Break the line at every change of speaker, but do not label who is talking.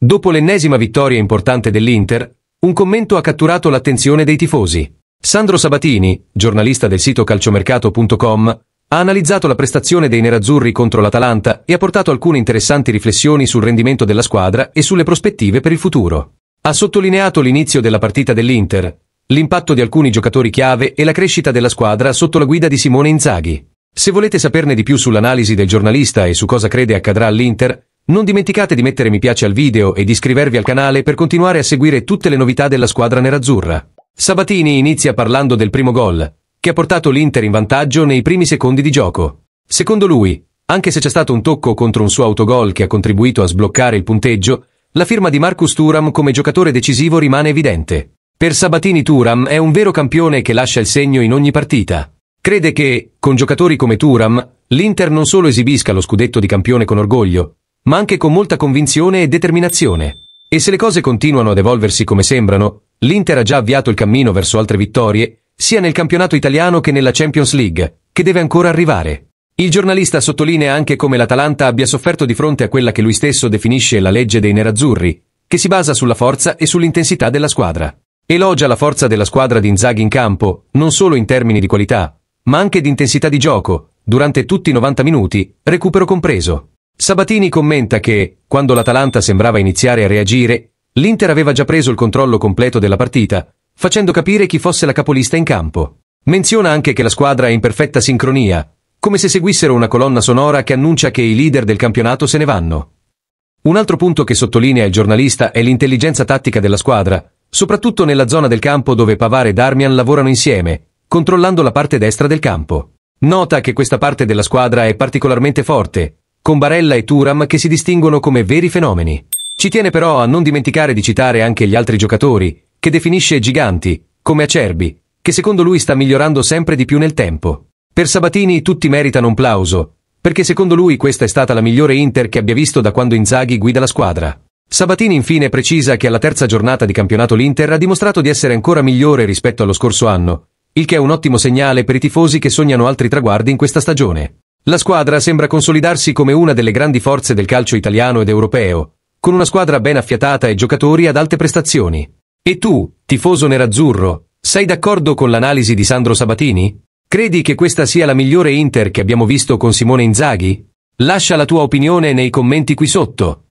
Dopo l'ennesima vittoria importante dell'Inter, un commento ha catturato l'attenzione dei tifosi. Sandro Sabatini, giornalista del sito calciomercato.com, ha analizzato la prestazione dei nerazzurri contro l'Atalanta e ha portato alcune interessanti riflessioni sul rendimento della squadra e sulle prospettive per il futuro. Ha sottolineato l'inizio della partita dell'Inter, l'impatto di alcuni giocatori chiave e la crescita della squadra sotto la guida di Simone Inzaghi. Se volete saperne di più sull'analisi del giornalista e su cosa crede accadrà all'Inter, non dimenticate di mettere mi piace al video e di iscrivervi al canale per continuare a seguire tutte le novità della squadra nerazzurra. Sabatini inizia parlando del primo gol, che ha portato l'Inter in vantaggio nei primi secondi di gioco. Secondo lui, anche se c'è stato un tocco contro un suo autogol che ha contribuito a sbloccare il punteggio, la firma di Marcus Turam come giocatore decisivo rimane evidente. Per Sabatini Turam è un vero campione che lascia il segno in ogni partita. Crede che, con giocatori come Turam, l'Inter non solo esibisca lo scudetto di campione con orgoglio, ma anche con molta convinzione e determinazione. E se le cose continuano ad evolversi come sembrano, l'Inter ha già avviato il cammino verso altre vittorie, sia nel campionato italiano che nella Champions League, che deve ancora arrivare. Il giornalista sottolinea anche come l'Atalanta abbia sofferto di fronte a quella che lui stesso definisce la legge dei nerazzurri, che si basa sulla forza e sull'intensità della squadra. Elogia la forza della squadra di Inzaghi in campo, non solo in termini di qualità, ma anche di intensità di gioco, durante tutti i 90 minuti, recupero compreso. Sabatini commenta che, quando l'Atalanta sembrava iniziare a reagire, l'Inter aveva già preso il controllo completo della partita, facendo capire chi fosse la capolista in campo. Menziona anche che la squadra è in perfetta sincronia, come se seguissero una colonna sonora che annuncia che i leader del campionato se ne vanno. Un altro punto che sottolinea il giornalista è l'intelligenza tattica della squadra, soprattutto nella zona del campo dove Pavar e Darmian lavorano insieme, controllando la parte destra del campo. Nota che questa parte della squadra è particolarmente forte, con Barella e Turam che si distinguono come veri fenomeni. Ci tiene però a non dimenticare di citare anche gli altri giocatori, che definisce giganti, come Acerbi, che secondo lui sta migliorando sempre di più nel tempo. Per Sabatini tutti meritano un plauso, perché secondo lui questa è stata la migliore Inter che abbia visto da quando Inzaghi guida la squadra. Sabatini infine precisa che alla terza giornata di campionato l'Inter ha dimostrato di essere ancora migliore rispetto allo scorso anno, il che è un ottimo segnale per i tifosi che sognano altri traguardi in questa stagione. La squadra sembra consolidarsi come una delle grandi forze del calcio italiano ed europeo, con una squadra ben affiatata e giocatori ad alte prestazioni. E tu, tifoso nerazzurro, sei d'accordo con l'analisi di Sandro Sabatini? Credi che questa sia la migliore Inter che abbiamo visto con Simone Inzaghi? Lascia la tua opinione nei commenti qui sotto.